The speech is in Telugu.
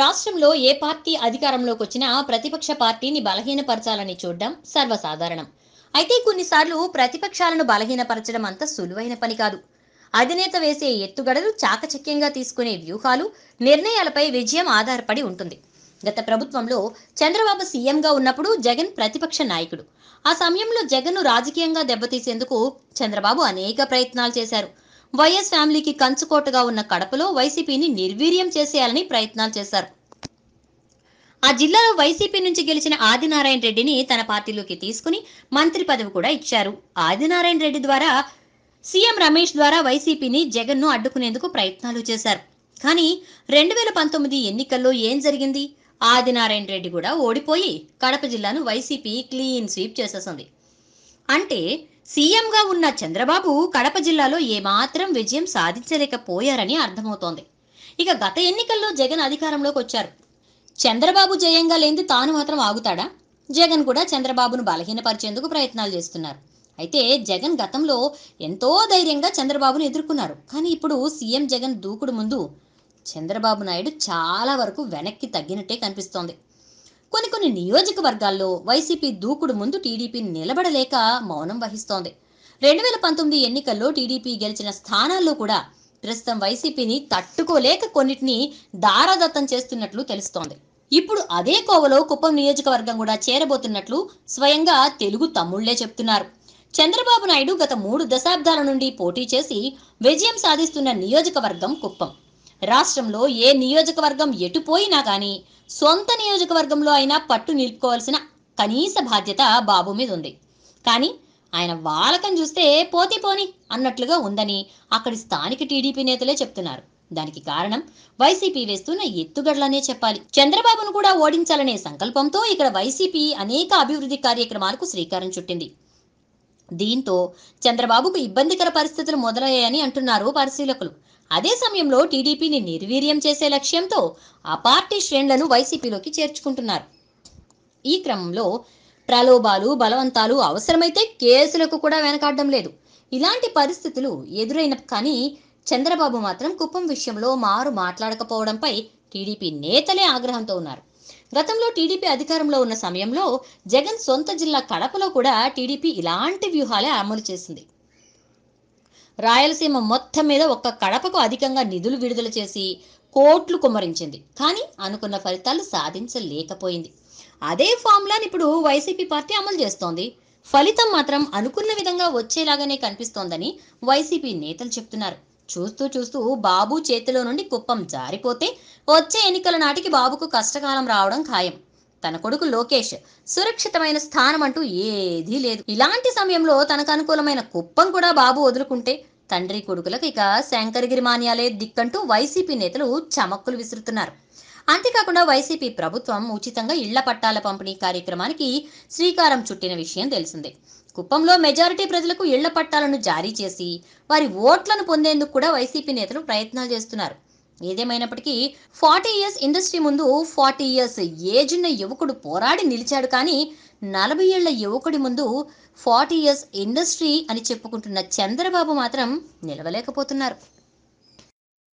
రాష్ట్రంలో ఏ పార్టీ అధికారంలోకి వచ్చినా ప్రతిపక్ష పార్టీని బలహీనపరచాలని చూడడం సర్వసాధారణం అయితే కొన్నిసార్లు ప్రతిపక్షాలను బలహీనపరచడం అంత సులువైన పని కాదు అధినేత వేసే ఎత్తుగడలు చాకచక్యంగా తీసుకునే వ్యూహాలు నిర్ణయాలపై విజయం ఆధారపడి ఉంటుంది గత ప్రభుత్వంలో చంద్రబాబు సీఎంగా ఉన్నప్పుడు జగన్ ప్రతిపక్ష నాయకుడు ఆ సమయంలో జగన్ను రాజకీయంగా దెబ్బతీసేందుకు చంద్రబాబు అనేక ప్రయత్నాలు చేశారు వైఎస్ ఫ్యామిలీకి కంచుకోటగా ఉన్న కడపలో వైసీపీని నిర్వీర్యం చేసేయాలని ప్రయత్నాలు చేశారు ఆ జిల్లాలో వైసీపీ నుంచి గెలిచిన ఆదినారాయణ రెడ్డిని తన పార్టీలోకి తీసుకుని మంత్రి పదవి కూడా ఇచ్చారు ఆదినారాయణ రెడ్డి ద్వారా సీఎం రమేష్ ద్వారా వైసీపీని జగన్ను అడ్డుకునేందుకు ప్రయత్నాలు చేశారు కానీ రెండు వేల పంతొమ్మిది ఎన్నికల్లో ఏం జరిగింది ఆదినారాయణ రెడ్డి కూడా ఓడిపోయి కడప జిల్లాను వైసీపీ క్లీన్ స్వీప్ చేసేసింది అంటే సీఎంగా ఉన్న చంద్రబాబు కడప జిల్లాలో ఏమాత్రం విజయం సాధించలేకపోయారని అర్థమవుతోంది ఇక గత ఎన్నికల్లో జగన్ అధికారంలోకి వచ్చారు చంద్రబాబు జయంగా లేని తాను మాత్రం ఆగుతాడా జగన్ కూడా చంద్రబాబును బలహీనపరిచేందుకు ప్రయత్నాలు చేస్తున్నారు అయితే జగన్ గతంలో ఎంతో ధైర్యంగా చంద్రబాబును ఎదుర్కొన్నారు కానీ ఇప్పుడు సీఎం జగన్ దూకుడు ముందు చంద్రబాబు నాయుడు చాలా వరకు వెనక్కి తగ్గినట్టే కనిపిస్తోంది కొన్ని కొన్ని నియోజకవర్గాల్లో వైసీపీ దూకుడు ముందు టీడీపీ నిలబడలేక మౌనం వహిస్తోంది రెండు వేల పంతొమ్మిది ఎన్నికల్లో టీడీపీ గెలిచిన స్థానాల్లో కూడా ప్రస్తుతం వైసీపీని తట్టుకోలేక కొన్నిటిని దారాదత్తం చేస్తున్నట్లు తెలుస్తోంది ఇప్పుడు అదే కోవలో కుప్పం నియోజకవర్గం కూడా చేరబోతున్నట్లు స్వయంగా తెలుగు తమ్ముళ్లే చెప్తున్నారు చంద్రబాబు నాయుడు గత మూడు దశాబ్దాల నుండి పోటీ చేసి విజయం సాధిస్తున్న నియోజకవర్గం కుప్పం రాష్ట్రంలో ఏ నియోజకవర్గం ఎటుపోయినా కానీ సొంత నియోజకవర్గంలో అయినా పట్టు నిలుపుకోవాల్సిన కనీస బాధ్యత బాబు మీద ఉంది కానీ ఆయన వాలకం చూస్తే పోతి పోని అన్నట్లుగా ఉందని అక్కడి స్థానిక టీడీపీ నేతలే చెప్తున్నారు దానికి కారణం వైసీపీ వేస్తున్న ఎత్తుగడలనే చెప్పాలి చంద్రబాబును కూడా ఓడించాలనే సంకల్పంతో ఇక్కడ వైసీపీ అనేక అభివృద్ధి కార్యక్రమాలకు శ్రీకారం చుట్టింది దీంతో చంద్రబాబుకు ఇబ్బందికర పరిస్థితులు మొదలయ్యాయని అంటున్నారు పరిశీలకులు అదే సమయంలో టీడీపీని నిర్వీర్యం చేసే లక్ష్యంతో ఆ పార్టీ శ్రేణులను వైసీపీలోకి చేర్చుకుంటున్నారు ఈ క్రమంలో ప్రలోభాలు బలవంతాలు అవసరమైతే కేసులకు కూడా వెనకాడడం లేదు ఇలాంటి పరిస్థితులు ఎదురైన కానీ చంద్రబాబు మాత్రం కుప్పం విషయంలో మారు మాట్లాడకపోవడంపై టీడీపీ నేతలే ఆగ్రహంతో ఉన్నారు గతంలో టీడీపీ అధికారంలో ఉన్న సమయంలో జగన్ సొంత జిల్లా కడపలో కూడా టీడీపీ ఇలాంటి వ్యూహాలే అమలు చేసింది రాయలసీమ మొత్తం మీద ఒక్క కడపకు అధికంగా నిధులు విడుదల చేసి కోట్లు కుమ్మరించింది కానీ అనుకున్న ఫలితాలు సాధించలేకపోయింది అదే ఫార్ములాని ఇప్పుడు వైసీపీ పార్టీ అమలు చేస్తోంది ఫలితం మాత్రం అనుకున్న విధంగా వచ్చేలాగానే కనిపిస్తోందని వైసీపీ నేతలు చెప్తున్నారు చూస్తూ చూస్తూ బాబు చేతిలో నుండి కుప్పం జారిపోతే వచ్చే ఎన్నికల నాటికి బాబుకు కష్టకాలం రావడం ఖాయం తన కొడుకు లోకేష్ సురక్షితమైన స్థానం అంటూ ఏదీ లేదు ఇలాంటి సమయంలో తనకు అనుకూలమైన కుప్పం కూడా బాబు వదులుకుంటే తండ్రి కొడుకులకు ఇక శంకరగిరి మాన్యాలే దిక్కంటూ వైసీపీ నేతలు చమక్కులు విసురుతున్నారు అంతేకాకుండా వైసీపీ ప్రభుత్వం ఉచితంగా ఇళ్ల పట్టాల పంపిణీ కార్యక్రమానికి శ్రీకారం చుట్టిన విషయం తెలిసిందే కుప్పంలో మెజారిటీ ప్రజలకు ఇళ్ల పట్టాలను జారీ చేసి వారి ఓట్లను పొందేందుకు కూడా వైసీపీ నేతలు ప్రయత్నాలు చేస్తున్నారు ఏదేమైనప్పటికీ ఫార్టీ ఇయర్స్ ఇండస్ట్రీ ముందు ఫార్టీ ఇయర్స్ ఉన్న యువకుడు పోరాడి నిలిచాడు కానీ నలభై ఏళ్ల యువకుడి ముందు ఫార్టీ ఇయర్స్ ఇండస్ట్రీ అని చెప్పుకుంటున్న చంద్రబాబు మాత్రం నిలవలేకపోతున్నారు